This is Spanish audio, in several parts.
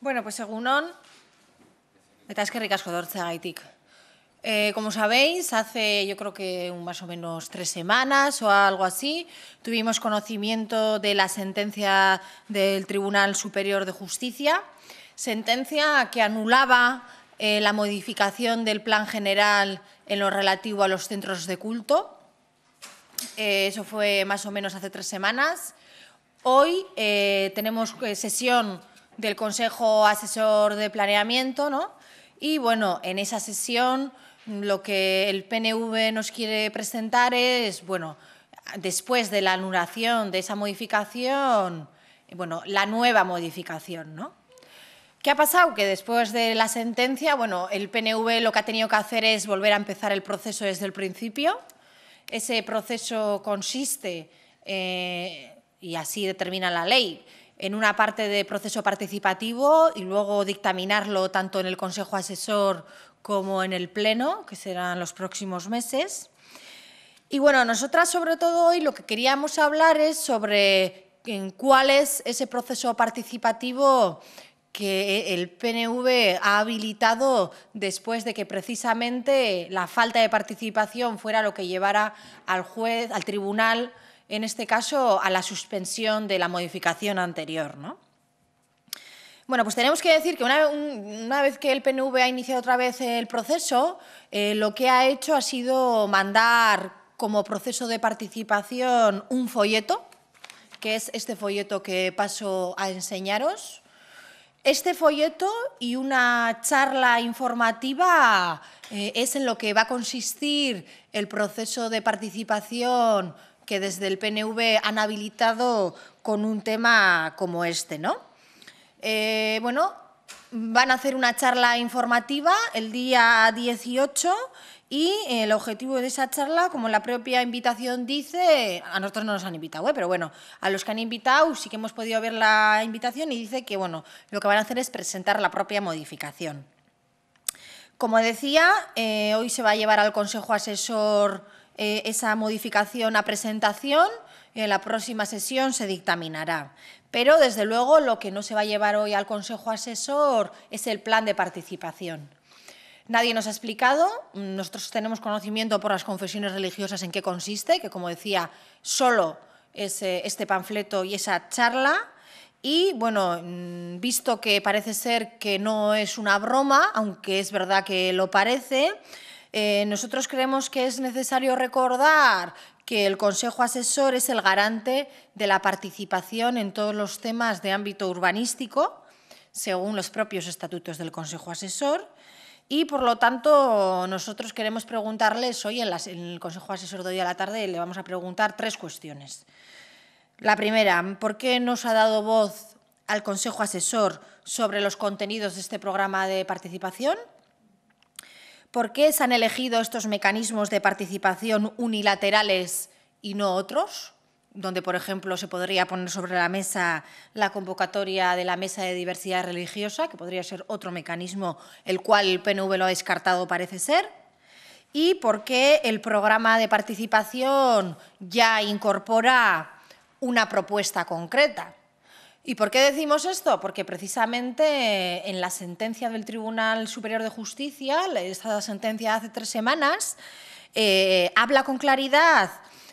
Bueno, pues según on, eta eskerrik ricas Eh, como sabéis, hace yo creo que más o menos tres semanas o algo así, tuvimos conocimiento de la sentencia del Tribunal Superior de Justicia, sentencia que anulaba eh, la modificación del plan general en lo relativo a los centros de culto. Eh, eso fue más o menos hace tres semanas. Hoy eh, tenemos sesión del Consejo Asesor de Planeamiento, ¿no? Y bueno, en esa sesión lo que el PNV nos quiere presentar es, bueno, después de la anulación de esa modificación, bueno, la nueva modificación, ¿no? ¿Qué ha pasado? Que después de la sentencia, bueno, el PNV lo que ha tenido que hacer es volver a empezar el proceso desde el principio. Ese proceso consiste, eh, y así determina la ley, en una parte de proceso participativo y luego dictaminarlo tanto en el Consejo Asesor como en el Pleno, que serán los próximos meses. Y bueno, nosotras sobre todo hoy lo que queríamos hablar es sobre cuál es ese proceso participativo que el PNV ha habilitado después de que precisamente la falta de participación fuera lo que llevara al juez, al tribunal, en este caso, a la suspensión de la modificación anterior. Bueno, pues tenemos que decir que una, vez que el PNV ha iniciado otra vez el proceso, eh, lo que ha hecho ha sido mandar como proceso de participación un folleto, que es este folleto que paso a enseñaros. Este folleto y una charla informativa eh, es en lo que va a consistir el proceso de participación que desde el PNV han habilitado con un tema como este, ¿no? Eh, bueno, van a hacer una charla informativa el día 18 y el objetivo de esa charla, como la propia invitación dice, a nosotros no nos han invitado, ¿eh? pero bueno, a los que han invitado sí que hemos podido ver la invitación y dice que bueno, lo que van a hacer es presentar la propia modificación. Como decía, eh, hoy se va a llevar al Consejo Asesor eh, esa modificación a presentación en la próxima sesión se dictaminará. Pero, desde luego, lo que no se va a llevar hoy al Consejo Asesor es el plan de participación. Nadie nos ha explicado, nosotros tenemos conocimiento por las confesiones religiosas en qué consiste, que como decía, solo es eh, este panfleto y esa charla. Y bueno, mm, visto que parece ser que no es una broma, aunque es verdad que lo parece, eh, nosotros creemos que es necesario recordar que el Consejo Asesor es el garante de la participación en todos los temas de ámbito urbanístico, según los propios estatutos del Consejo Asesor. Y, por lo tanto, nosotros queremos preguntarles, hoy en, en el Consejo Asesor de hoy a la tarde le vamos a preguntar tres cuestiones. La primera, ¿por qué nos ha dado voz al Consejo Asesor sobre los contenidos de este programa de participación? ¿Por qué se han elegido estos mecanismos de participación unilaterales y no otros? Donde, por ejemplo, se podría poner sobre la mesa la convocatoria de la Mesa de Diversidad Religiosa, que podría ser otro mecanismo, el cual el PNV lo ha descartado, parece ser. Y por qué el programa de participación ya incorpora una propuesta concreta ¿Y por qué decimos esto? Porque precisamente eh, en la sentencia del Tribunal Superior de Justicia, esta sentencia de hace tres semanas, eh, habla con claridad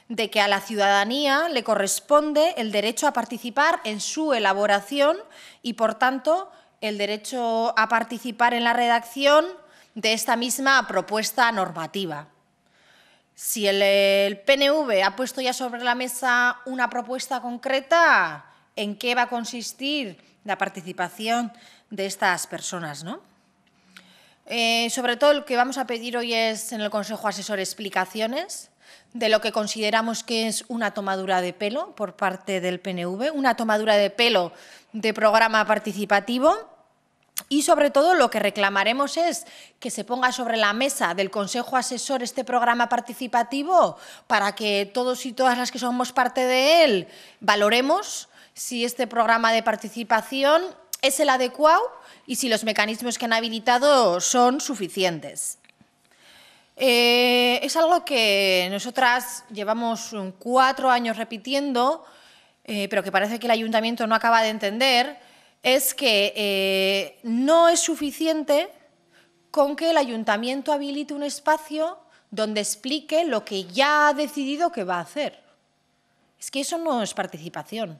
de que a la ciudadanía le corresponde el derecho a participar en su elaboración y, por tanto, el derecho a participar en la redacción de esta misma propuesta normativa. Si el PNV ha puesto ya sobre la mesa una propuesta concreta, en qué va a consistir la participación de estas personas, ¿no? Eh, sobre todo lo que vamos a pedir hoy es en el Consejo Asesor explicaciones de lo que consideramos que es una tomadura de pelo por parte del PNV, una tomadura de pelo de programa participativo y sobre todo lo que reclamaremos es que se ponga sobre la mesa del Consejo Asesor este programa participativo para que todos y todas las que somos parte de él valoremos si este programa de participación es el adecuado y si los mecanismos que han habilitado son suficientes. Eh, es algo que nosotras llevamos cuatro años repitiendo, eh, pero que parece que el ayuntamiento no acaba de entender, es que eh, no es suficiente con que el ayuntamiento habilite un espacio donde explique lo que ya ha decidido que va a hacer. Es que eso no es participación.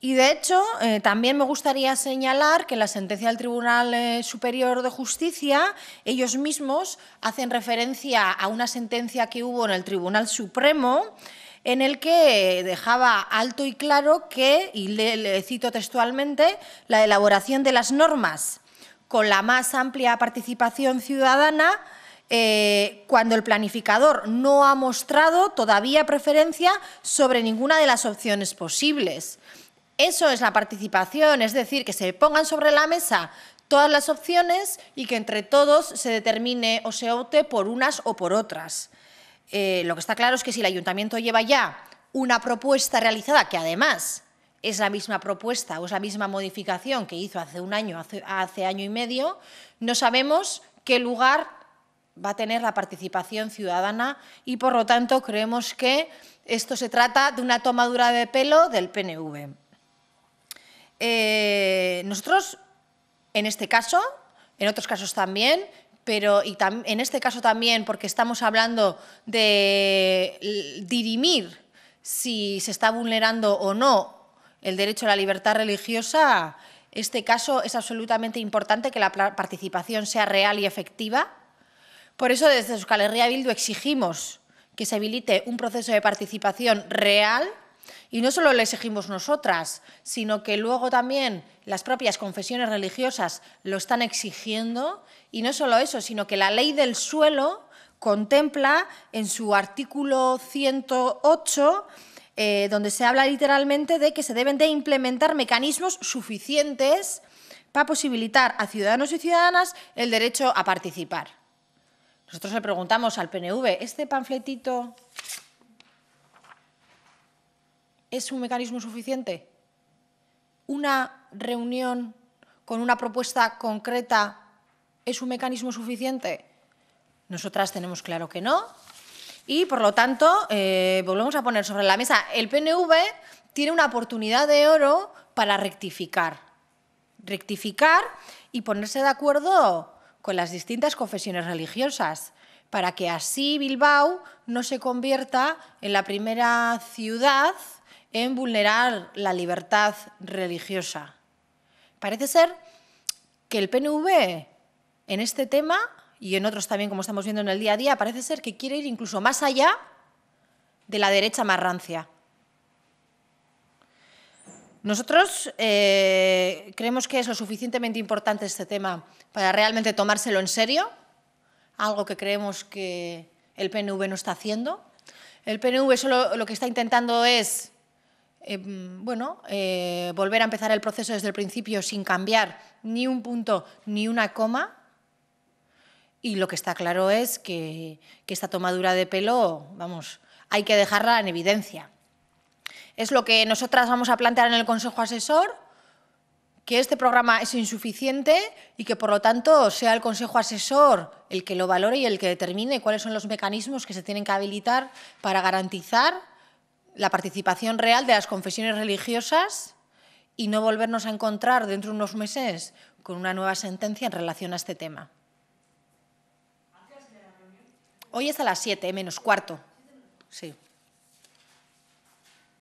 Y de hecho, eh, también me gustaría señalar que en la sentencia del Tribunal eh, Superior de Justicia, ellos mismos hacen referencia a una sentencia que hubo en el Tribunal Supremo en el que dejaba alto y claro que, y le, cito textualmente, la elaboración de las normas con la más amplia participación ciudadana eh, cuando el planificador no ha mostrado todavía preferencia sobre ninguna de las opciones posibles. Eso es la participación, es decir, que se pongan sobre la mesa todas las opciones y que entre todos se determine o se opte por unas o por otras. Eh, lo que está claro es que si el ayuntamiento lleva ya una propuesta realizada, que además es la misma propuesta o es la misma modificación que hizo hace un año, hace año y medio, no sabemos qué lugar va a tener la participación ciudadana y, por lo tanto, creemos que esto se trata de una tomadura de pelo del PNV. Eh, nosotros, en este caso, en otros casos también, pero y en este caso también porque estamos hablando de dirimir si se está vulnerando o no el derecho a la libertad religiosa, este caso es absolutamente importante que la participación sea real y efectiva. Por eso desde Euskal Herria Bildu exigimos que se habilite un proceso de participación real y no solo lo exigimos nosotras, sino que luego también las propias confesiones religiosas lo están exigiendo. Y no solo eso, sino que la ley del suelo contempla en su artículo 108 eh, donde se habla literalmente de que se deben de implementar mecanismos suficientes para posibilitar a ciudadanos y ciudadanas el derecho a participar. Nosotros le preguntamos al PNV, ¿este panfletito es un mecanismo suficiente. Una reunión con una propuesta concreta es un mecanismo suficiente. Nosotras tenemos claro que no. Y, por lo tanto, eh, volvemos a poner sobre la mesa, el PNV tiene una oportunidad de oro para rectificar. Rectificar y ponerse de acuerdo con las distintas confesiones religiosas, para que así Bilbao no se convierta en la primera ciudad en vulnerar la libertad religiosa. Parece ser que el PNV en este tema y en otros también, como estamos viendo en el día a día, parece ser que quiere ir incluso más allá de la derecha más Nosotros eh, creemos que es lo suficientemente importante este tema para realmente tomárselo en serio, algo que creemos que el PNV no está haciendo. El PNV solo lo que está intentando es Em, bueno, eh, volver a empezar el proceso desde el principio sin cambiar ni un punto ni una coma. Y lo que está claro es que, que esta tomadura de pelo, vamos, hay que dejarla en evidencia. Es lo que nosotras vamos a plantear en el Consejo Asesor, que este programa es insuficiente y que por lo tanto sea el Consejo Asesor el que lo valore y el que determine cuáles son los mecanismos que se tienen que habilitar para garantizar la participación real de las confesiones religiosas y no volvernos a encontrar dentro de unos meses con una nueva sentencia en relación a este tema. Hoy es a las siete menos cuarto. Sí.